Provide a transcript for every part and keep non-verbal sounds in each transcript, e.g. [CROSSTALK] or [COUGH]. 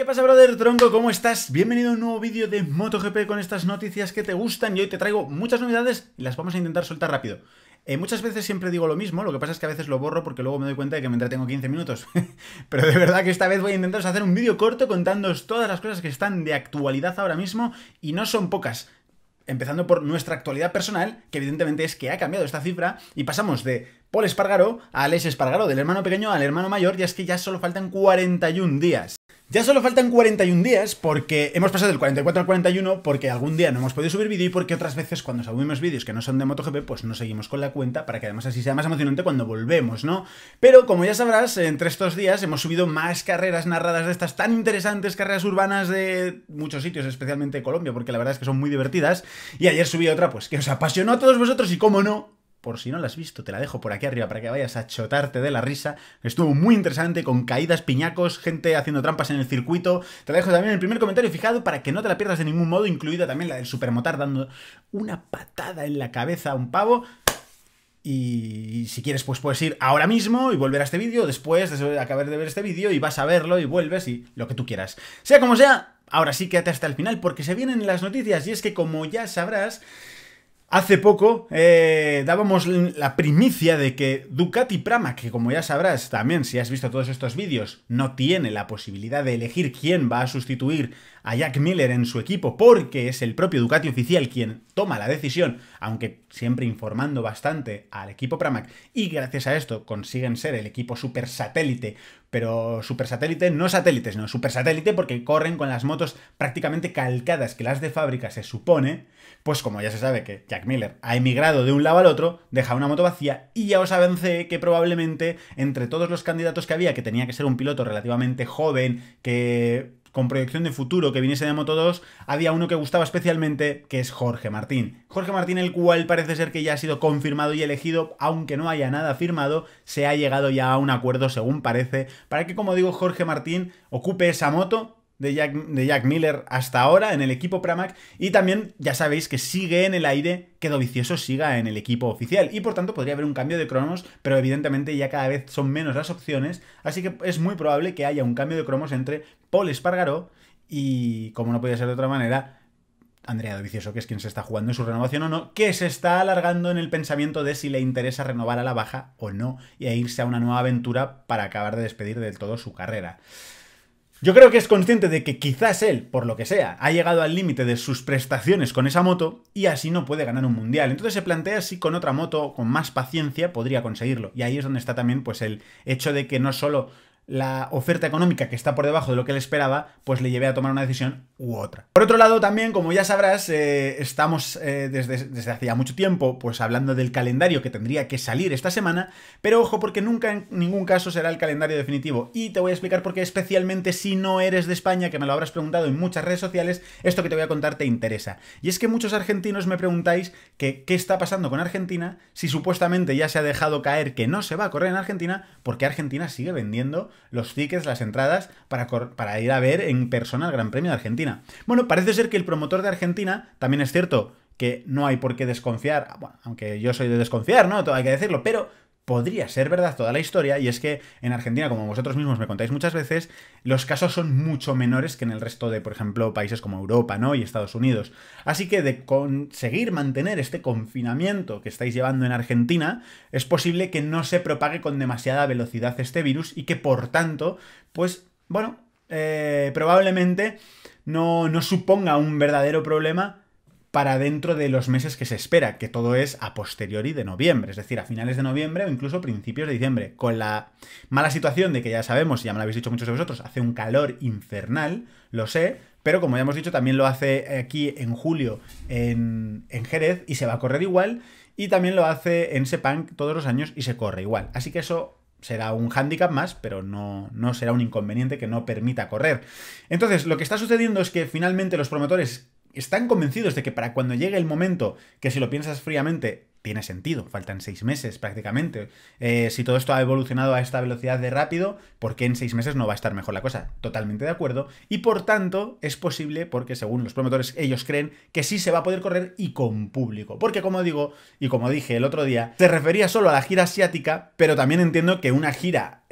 ¿Qué pasa, brother tronco? ¿Cómo estás? Bienvenido a un nuevo vídeo de MotoGP con estas noticias que te gustan y hoy te traigo muchas novedades y las vamos a intentar soltar rápido. Eh, muchas veces siempre digo lo mismo, lo que pasa es que a veces lo borro porque luego me doy cuenta de que me entretengo 15 minutos. [LAUGHS] Pero de verdad que esta vez voy a intentaros hacer un vídeo corto contándoos todas las cosas que están de actualidad ahora mismo y no son pocas. Empezando por nuestra actualidad personal, que evidentemente es que ha cambiado esta cifra y pasamos de Paul Espargaro a Alex Espargaro, del hermano pequeño al hermano mayor, y es que ya solo faltan 41 días. Ya solo faltan 41 días porque hemos pasado del 44 al 41 porque algún día no hemos podido subir vídeo y porque otras veces cuando subimos vídeos que no son de MotoGP pues no seguimos con la cuenta para que además así sea más emocionante cuando volvemos, ¿no? Pero como ya sabrás, entre estos días hemos subido más carreras narradas de estas tan interesantes, carreras urbanas de muchos sitios, especialmente Colombia, porque la verdad es que son muy divertidas. Y ayer subí otra pues que os apasionó a todos vosotros y cómo no, por si no la has visto, te la dejo por aquí arriba para que vayas a chotarte de la risa. Estuvo muy interesante, con caídas, piñacos, gente haciendo trampas en el circuito. Te la dejo también en el primer comentario fijado para que no te la pierdas de ningún modo, incluida también la del supermotar dando una patada en la cabeza a un pavo. Y si quieres, pues puedes ir ahora mismo y volver a este vídeo, después de acabar de ver este vídeo, y vas a verlo y vuelves y lo que tú quieras. Sea como sea, ahora sí quédate hasta el final porque se vienen las noticias y es que como ya sabrás... Hace poco eh, dábamos la primicia de que Ducati Pramac, que como ya sabrás también si has visto todos estos vídeos, no tiene la posibilidad de elegir quién va a sustituir a Jack Miller en su equipo porque es el propio Ducati oficial quien toma la decisión, aunque siempre informando bastante al equipo Pramac y gracias a esto consiguen ser el equipo super satélite pero supersatélite, no satélites, no, supersatélite porque corren con las motos prácticamente calcadas que las de fábrica se supone, pues como ya se sabe que Jack Miller ha emigrado de un lado al otro, deja una moto vacía y ya os avancé que probablemente entre todos los candidatos que había, que tenía que ser un piloto relativamente joven, que con proyección de futuro que viniese de Moto 2, había uno que gustaba especialmente, que es Jorge Martín. Jorge Martín, el cual parece ser que ya ha sido confirmado y elegido, aunque no haya nada firmado, se ha llegado ya a un acuerdo, según parece, para que, como digo, Jorge Martín ocupe esa moto de Jack, Miller hasta ahora en el equipo Pramac y también ya sabéis que sigue en el aire que Dovicioso siga en el equipo oficial y por tanto podría haber un cambio de cromos pero evidentemente ya cada vez son menos las opciones así que es muy probable que haya un cambio de cromos entre Paul Espargaró y como no podía ser de otra manera Andrea Dovicioso, que es quien se está jugando en su renovación o no, que se está alargando en el pensamiento de si le interesa renovar a la baja o no, y e irse a una nueva aventura para acabar de despedir del todo su carrera. Yo creo que es consciente de que quizás él, por lo que sea, ha llegado al límite de sus prestaciones con esa moto y así no puede ganar un mundial. Entonces se plantea si con otra moto, con más paciencia, podría conseguirlo. Y ahí es donde está también pues el hecho de que no solo la oferta económica que está por debajo de lo que él esperaba, pues le llevé a tomar una decisión u otra. Por otro lado, también, como ya sabrás, eh, estamos eh, desde, desde hacía mucho tiempo, pues hablando del calendario que tendría que salir esta semana, pero ojo porque nunca en ningún caso será el calendario definitivo. Y te voy a explicar por qué, especialmente si no eres de España, que me lo habrás preguntado en muchas redes sociales, esto que te voy a contar te interesa. Y es que muchos argentinos me preguntáis que qué está pasando con Argentina si supuestamente ya se ha dejado caer que no se va a correr en Argentina, porque Argentina sigue vendiendo los tickets, las entradas, para, para ir a ver en persona el Gran Premio de Argentina. Bueno, parece ser que el promotor de Argentina, también es cierto que no hay por qué desconfiar, ah, aunque yo soy de desconfiar, ¿no? Todo hay que decirlo, pero podría ser verdad toda la historia, y es que en Argentina, como vosotros mismos me contáis muchas veces, los casos son mucho menores que en el resto de, por ejemplo, países como Europa, ¿no? Y Estados Unidos. Así que de conseguir mantener este confinamiento que estáis llevando en Argentina, es posible que no se propague con demasiada velocidad este virus y que, por tanto, pues, bueno, eh, probablemente no, no suponga un verdadero problema para dentro de los meses que se espera, que todo es a posteriori de noviembre, es decir, a finales de noviembre o incluso principios de diciembre, con la mala situación de que ya sabemos, ya me lo habéis dicho muchos de vosotros, hace un calor infernal, lo sé, pero como ya hemos dicho, también lo hace aquí en julio en, Jerez y se va a correr igual, y también lo hace en Sepang todos los años y se corre igual. Así que eso será un hándicap más, pero no, no, será un inconveniente que no permita correr. Entonces, lo que está sucediendo es que finalmente los promotores están convencidos de que para cuando llegue el momento, que si lo piensas fríamente, tiene sentido, faltan seis meses prácticamente. Eh, si todo esto ha evolucionado a esta velocidad de rápido, ¿por qué en seis meses no va a estar mejor la cosa? Totalmente de acuerdo. Y por tanto, es posible, porque según los promotores, ellos creen que sí se va a poder correr y con público. Porque como digo, y como dije el otro día, se refería solo a la gira asiática, pero también entiendo que una gira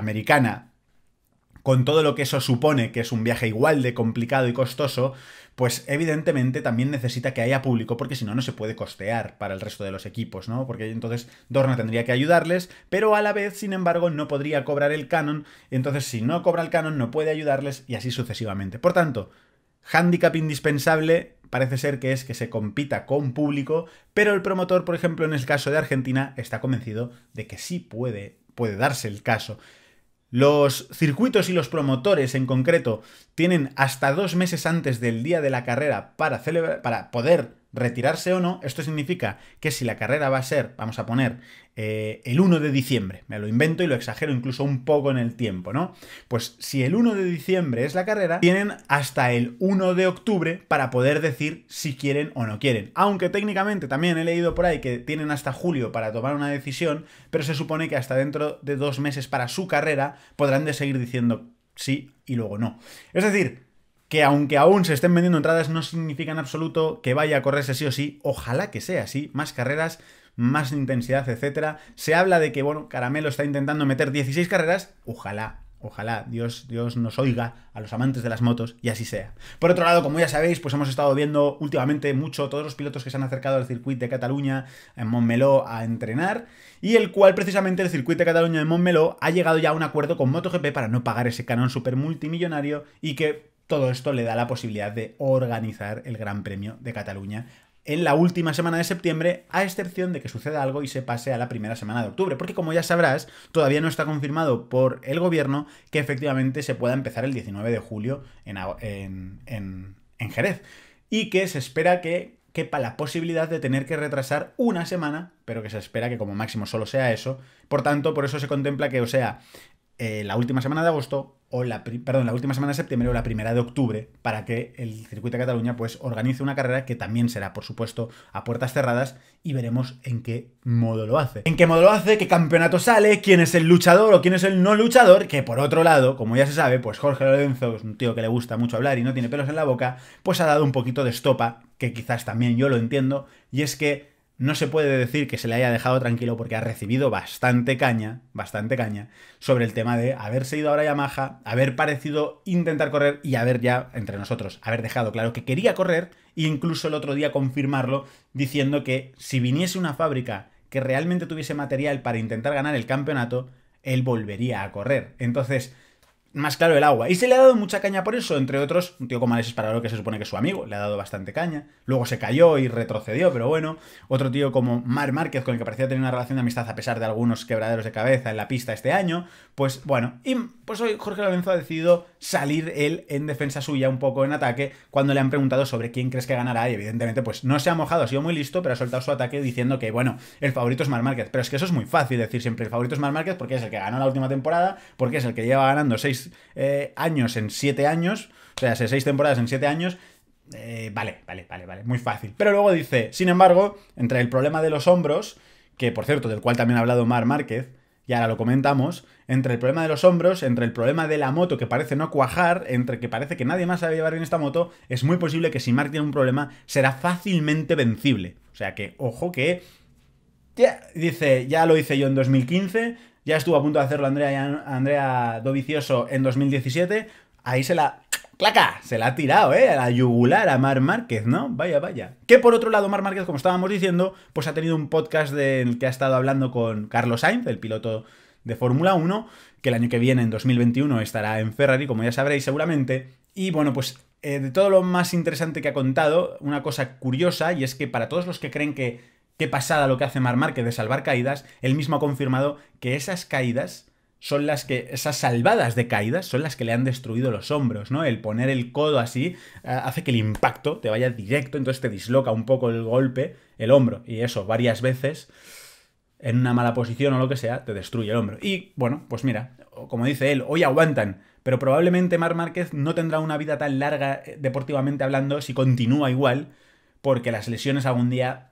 americana con todo lo que eso supone, que es un viaje igual de complicado y costoso, pues evidentemente también necesita que haya público, porque si no, no se puede costear para el resto de los equipos, ¿no? Porque entonces Dorna tendría que ayudarles, pero a la vez, sin embargo, no podría cobrar el canon, entonces si no cobra el canon, no puede ayudarles y así sucesivamente. Por tanto, handicap indispensable parece ser que es que se compita con público, pero el promotor, por ejemplo, en el caso de Argentina, está convencido de que sí puede, puede darse el caso. Los circuitos y los promotores en concreto tienen hasta dos meses antes del día de la carrera para, para poder retirarse o no, esto significa que si la carrera va a ser, vamos a poner, eh, el 1 de diciembre, me lo invento y lo exagero incluso un poco en el tiempo, ¿no? Pues si el 1 de diciembre es la carrera, tienen hasta el 1 de octubre para poder decir si quieren o no quieren. Aunque técnicamente también he leído por ahí que tienen hasta julio para tomar una decisión, pero se supone que hasta dentro de dos meses para su carrera podrán de seguir diciendo sí y luego no. Es decir, que aunque aún se estén vendiendo entradas, no significa en absoluto que vaya a correrse sí o sí. Ojalá que sea así, más carreras, más intensidad, etcétera. Se habla de que, bueno, Caramelo está intentando meter 16 carreras. Ojalá, Ojalá Dios, Dios nos oiga a los amantes de las motos y así sea. Por otro lado, como ya sabéis, pues hemos estado viendo últimamente mucho todos los pilotos que se han acercado al circuito de Cataluña en Montmeló a entrenar y el cual precisamente el circuito de Cataluña de Montmeló ha llegado ya a un acuerdo con MotoGP para no pagar ese canon super multimillonario y que todo esto le da la posibilidad de organizar el Gran Premio de Cataluña en la última semana de septiembre, a excepción de que suceda algo y se pase a la primera semana de octubre, porque como ya sabrás, todavía no está confirmado por el gobierno que efectivamente se pueda empezar el 19 de julio en, Jerez, y que se espera que quepa la posibilidad de tener que retrasar una semana, pero que se espera que como máximo solo sea eso, por tanto, por eso se contempla que o sea eh, la última semana de agosto o la, perdón, la última semana de septiembre o la primera de octubre para que el Circuito de Cataluña pues organice una carrera que también será, por supuesto, a puertas cerradas y veremos en qué modo lo hace. En qué modo lo hace, qué campeonato sale, quién es el luchador o quién es el no luchador, que por otro lado, como ya se sabe, pues Jorge Lorenzo es un tío que le gusta mucho hablar y no tiene pelos en la boca, pues ha dado un poquito de estopa, que quizás también yo lo entiendo, y es que no se puede decir que se le haya dejado tranquilo porque ha recibido bastante caña, bastante caña, sobre el tema de haberse ido ahora a Yamaha, haber parecido intentar correr y haber ya, entre nosotros, haber dejado claro que quería correr e incluso el otro día confirmarlo diciendo que si viniese una fábrica que realmente tuviese material para intentar ganar el campeonato, él volvería a correr. Entonces, más claro el agua. Y se le ha dado mucha caña por eso, entre otros, un tío como Alexis Paraló, que se supone que es su amigo, le ha dado bastante caña. Luego se cayó y retrocedió, pero bueno. Otro tío como Mar Márquez, con el que parecía tener una relación de amistad a pesar de algunos quebraderos de cabeza en la pista este año. Pues bueno, y pues hoy Jorge Lorenzo ha decidido salir él en defensa suya, un poco en ataque, cuando le han preguntado sobre quién crees que ganará. Y evidentemente, pues no se ha mojado, ha sido muy listo, pero ha soltado su ataque diciendo que, bueno, el favorito es Mar Márquez. Pero es que eso es muy fácil decir siempre: el favorito es Mar Márquez porque es el que ganó la última temporada, porque es el que lleva ganando 6 eh, años en 7 años, o sea, seis temporadas en 7 años. Eh, vale, vale, vale, vale, muy fácil. Pero luego dice, sin embargo, entre el problema de los hombros, que por cierto, del cual también ha hablado Mar Márquez, y ahora lo comentamos, entre el problema de los hombros, entre el problema de la moto que parece no cuajar, entre que parece que nadie más sabe llevar bien esta moto, es muy posible que si Mark tiene un problema, será fácilmente vencible. O sea que, ojo que... Ya, dice, ya lo hice yo en 2015, ya estuvo a punto de hacerlo Andrea, Andrea Dovicioso en 2017, ahí se la ¡Claca! se la ha tirado, ¿eh? A la yugular a Mar Márquez, ¿no? Vaya, vaya. Que por otro lado, Mar Márquez, como estábamos diciendo, pues ha tenido un podcast en el que ha estado hablando con Carlos Sainz, el piloto de Fórmula 1, que el año que viene, en 2021, estará en Ferrari, como ya sabréis seguramente. Y bueno, pues eh, de todo lo más interesante que ha contado, una cosa curiosa, y es que para todos los que creen que qué pasada lo que hace Mar Márquez de salvar caídas, él mismo ha confirmado que esas caídas son las que, esas salvadas de caídas, son las que le han destruido los hombros, ¿no? El poner el codo así eh, hace que el impacto te vaya directo, entonces te disloca un poco el golpe, el hombro, y eso varias veces, en una mala posición o lo que sea, te destruye el hombro. Y bueno, pues mira, como dice él, hoy aguantan, pero probablemente Mar Márquez no tendrá una vida tan larga eh, deportivamente hablando si continúa igual, porque las lesiones algún día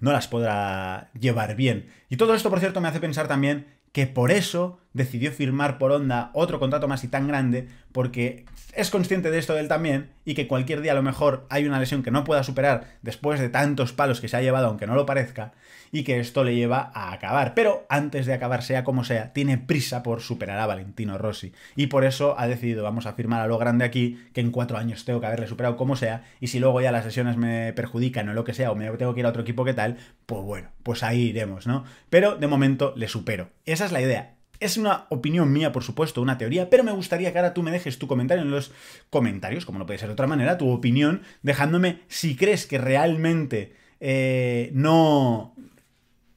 no las podrá llevar bien. Y todo esto, por cierto, me hace pensar también que por eso decidió firmar por onda otro contrato más y tan grande porque es consciente de esto de él también y que cualquier día a lo mejor hay una lesión que no pueda superar después de tantos palos que se ha llevado aunque no lo parezca y que esto le lleva a acabar. Pero antes de acabar sea como sea, tiene prisa por superar a Valentino Rossi y por eso ha decidido vamos a firmar a lo grande aquí que en cuatro años tengo que haberle superado como sea y si luego ya las lesiones me perjudican o lo que sea o me tengo que ir a otro equipo que tal, pues bueno, pues ahí iremos, ¿no? Pero de momento le supero. Esa es la idea. Es una opinión mía, por supuesto, una teoría, pero me gustaría que ahora tú me dejes tu comentario en los comentarios, como no puede ser de otra manera, tu opinión, dejándome si crees que realmente eh, no,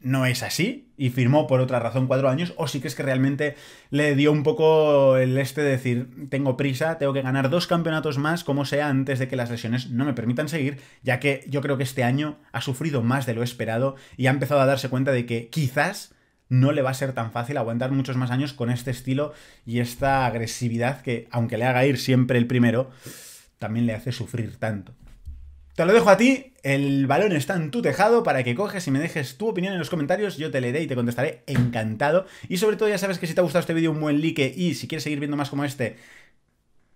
no es así y firmó por otra razón cuatro años, o si crees que realmente le dio un poco el este de decir, tengo prisa, tengo que ganar dos campeonatos más, como sea, antes de que las lesiones no me permitan seguir, ya que yo creo que este año ha sufrido más de lo esperado y ha empezado a darse cuenta de que quizás no le va a ser tan fácil aguantar muchos más años con este estilo y esta agresividad que, aunque le haga ir siempre el primero, también le hace sufrir tanto. Te lo dejo a ti, el balón está en tu tejado para que coges y me dejes tu opinión en los comentarios, yo te leeré y te contestaré encantado. Y sobre todo ya sabes que si te ha gustado este vídeo un buen like y si quieres seguir viendo más como este,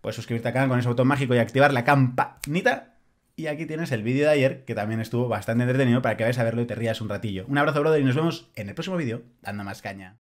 puedes suscribirte canal con ese botón mágico y activar la campanita y aquí tienes el vídeo de ayer, que también estuvo bastante entretenido para que vayas a verlo y te rías un ratillo. Un abrazo, brother, y nos vemos en el próximo vídeo, dando más caña.